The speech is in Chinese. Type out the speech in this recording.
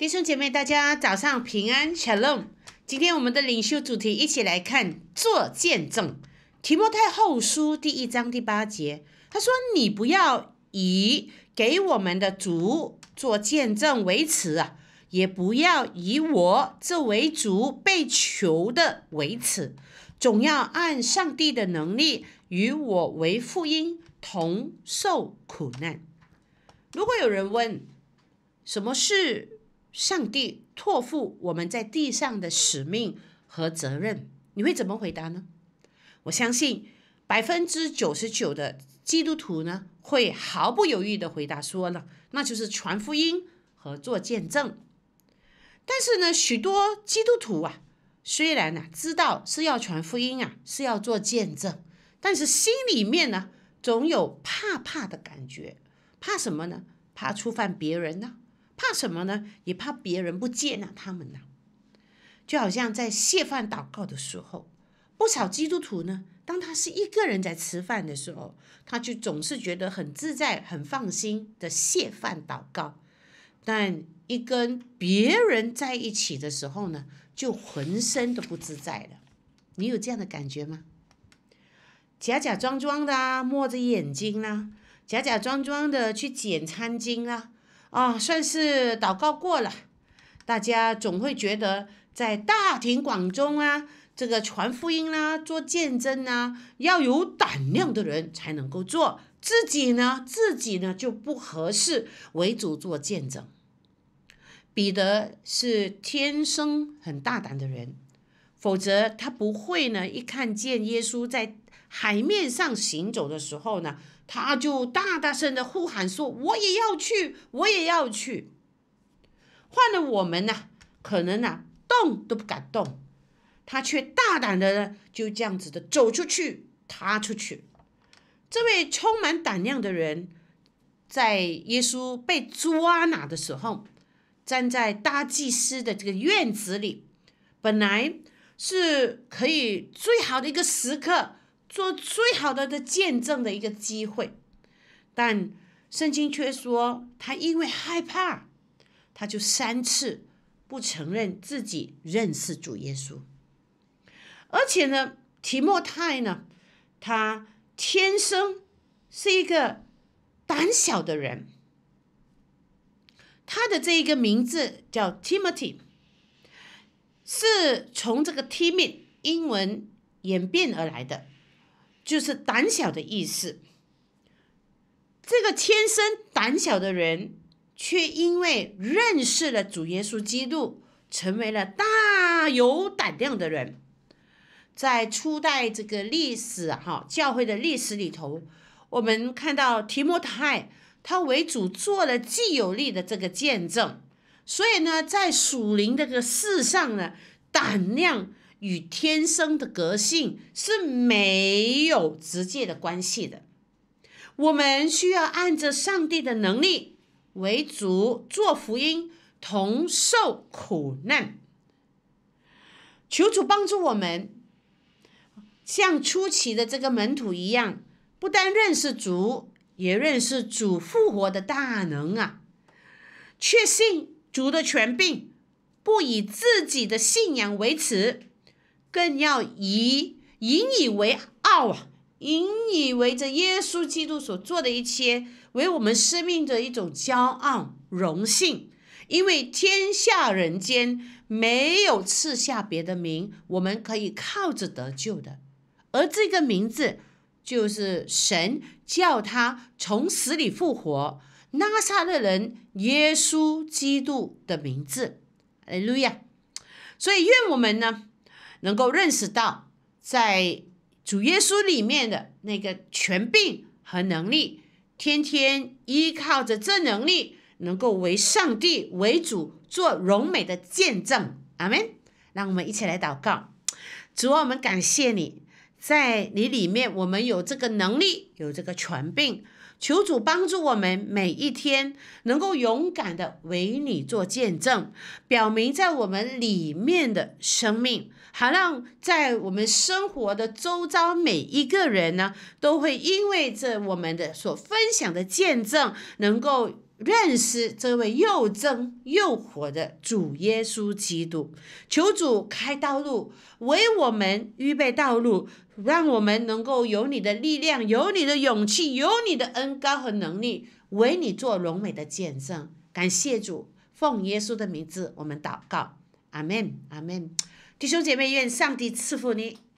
弟兄姐妹，大家早上平安，shalom。今天我们的领袖主题，一起来看做见证。提摩太后书第一章第八节，他说：“你不要以给我们的主做见证为耻啊，也不要以我这为主被求的为耻，总要按上帝的能力与我为父婴同受苦难。”如果有人问什么是上帝托付我们在地上的使命和责任，你会怎么回答呢？我相信百分之九十九的基督徒呢，会毫不犹豫的回答说呢，那就是传福音和做见证。但是呢，许多基督徒啊，虽然呢知道是要传福音啊，是要做见证，但是心里面呢，总有怕怕的感觉，怕什么呢？怕触犯别人呢？怕什么呢？也怕别人不接纳他们呢。就好像在谢饭祷告的时候，不少基督徒呢，当他是一个人在吃饭的时候，他就总是觉得很自在、很放心的谢饭祷告。但一跟别人在一起的时候呢，就浑身都不自在了。你有这样的感觉吗？假假装装的啊，抹着眼睛啦，假假装装的去捡餐巾啦。啊，算是祷告过了。大家总会觉得，在大庭广众啊，这个传福音啦、做见证啊，要有胆量的人才能够做。自己呢，自己呢就不合适为主做见证。彼得是天生很大胆的人，否则他不会呢，一看见耶稣在海面上行走的时候呢。他就大大声的呼喊说：“我也要去，我也要去。”换了我们呢，可能呢动都不敢动，他却大胆的就这样子的走出去，踏出去。这位充满胆量的人，在耶稣被抓拿的时候，站在大祭司的这个院子里，本来是可以最好的一个时刻。做最好的的见证的一个机会，但圣经却说他因为害怕，他就三次不承认自己认识主耶稣。而且呢，提莫泰呢，他天生是一个胆小的人，他的这一个名字叫 Timothy，是从这个 t i m o y 英文演变而来的。就是胆小的意思。这个天生胆小的人，却因为认识了主耶稣基督，成为了大有胆量的人。在初代这个历史哈教会的历史里头，我们看到提摩太，他为主做了既有力的这个见证。所以呢，在属灵这个事上呢，胆量。与天生的个性是没有直接的关系的。我们需要按着上帝的能力为主做福音，同受苦难。求主帮助我们，像初期的这个门徒一样，不但认识主，也认识主复活的大能啊！确信主的权柄，不以自己的信仰为耻。更要以引以为傲啊，引以为这耶稣基督所做的一切为我们生命的一种骄傲荣幸，因为天下人间没有赐下别的名，我们可以靠着得救的，而这个名字就是神叫他从死里复活，拉撒勒人耶稣基督的名字，哎，路亚，所以愿我们呢。能够认识到，在主耶稣里面的那个权柄和能力，天天依靠着这能力，能够为上帝为主做荣美的见证。阿门。让我们一起来祷告，主，我们感谢你，在你里面，我们有这个能力，有这个权柄。求主帮助我们每一天能够勇敢的为你做见证，表明在我们里面的生命，好让在我们生活的周遭每一个人呢，都会因为这我们的所分享的见证，能够。认识这位又真又活的主耶稣基督，求主开道路，为我们预备道路，让我们能够有你的力量，有你的勇气，有你的恩高和能力，为你做荣美的见证。感谢主，奉耶稣的名字，我们祷告，阿门，阿门。弟兄姐妹，愿上帝赐福你。